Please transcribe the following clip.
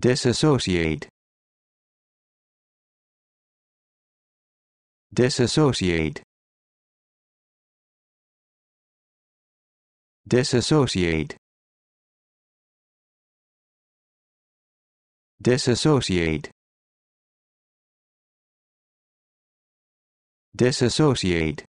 disassociate disassociate disassociate disassociate disassociate